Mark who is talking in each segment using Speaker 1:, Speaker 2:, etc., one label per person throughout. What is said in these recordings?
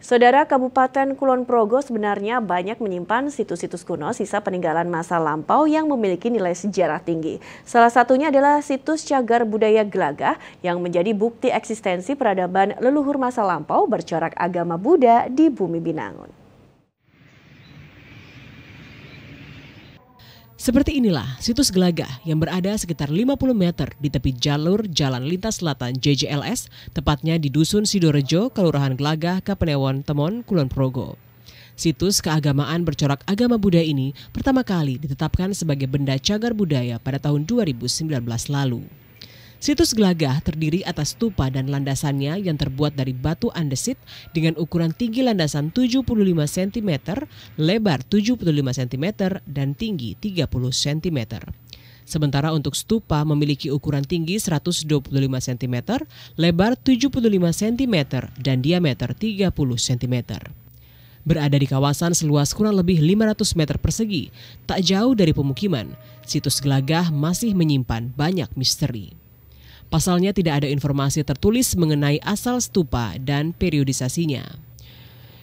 Speaker 1: Saudara Kabupaten Kulon Progo sebenarnya banyak menyimpan situs-situs kuno sisa peninggalan masa lampau yang memiliki nilai sejarah tinggi. Salah satunya adalah situs cagar budaya Gelagah yang menjadi bukti eksistensi peradaban leluhur masa lampau bercorak agama Buddha di bumi Binangun.
Speaker 2: Seperti inilah situs gelagah yang berada sekitar 50 meter di tepi jalur Jalan Lintas Selatan JJLS, tepatnya di Dusun Sidorejo, Kelurahan Gelagah, Kapenewon, Temon, Kulon Progo. Situs keagamaan bercorak agama Buddha ini pertama kali ditetapkan sebagai benda cagar budaya pada tahun 2019 lalu. Situs Gelagah terdiri atas stupa dan landasannya yang terbuat dari batu andesit dengan ukuran tinggi landasan 75 cm, lebar 75 cm, dan tinggi 30 cm. Sementara untuk stupa memiliki ukuran tinggi 125 cm, lebar 75 cm, dan diameter 30 cm. Berada di kawasan seluas kurang lebih 500 meter persegi, tak jauh dari pemukiman, situs Gelagah masih menyimpan banyak misteri. Pasalnya tidak ada informasi tertulis mengenai asal stupa dan periodisasinya.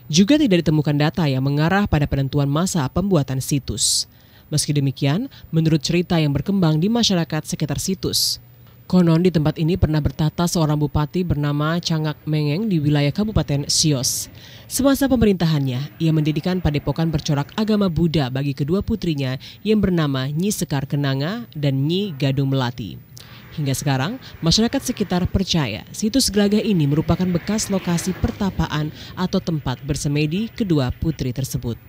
Speaker 2: Juga tidak ditemukan data yang mengarah pada penentuan masa pembuatan situs. Meski demikian, menurut cerita yang berkembang di masyarakat sekitar situs, konon di tempat ini pernah bertata seorang bupati bernama Cangak Mengeng di wilayah Kabupaten Sios. Semasa pemerintahannya, ia mendidikan padepokan bercorak agama Buddha bagi kedua putrinya yang bernama Nyi Sekar Kenanga dan Nyi Gadung Melati. Hingga sekarang, masyarakat sekitar percaya situs Gelagah ini merupakan bekas lokasi pertapaan atau tempat bersemedi kedua putri tersebut.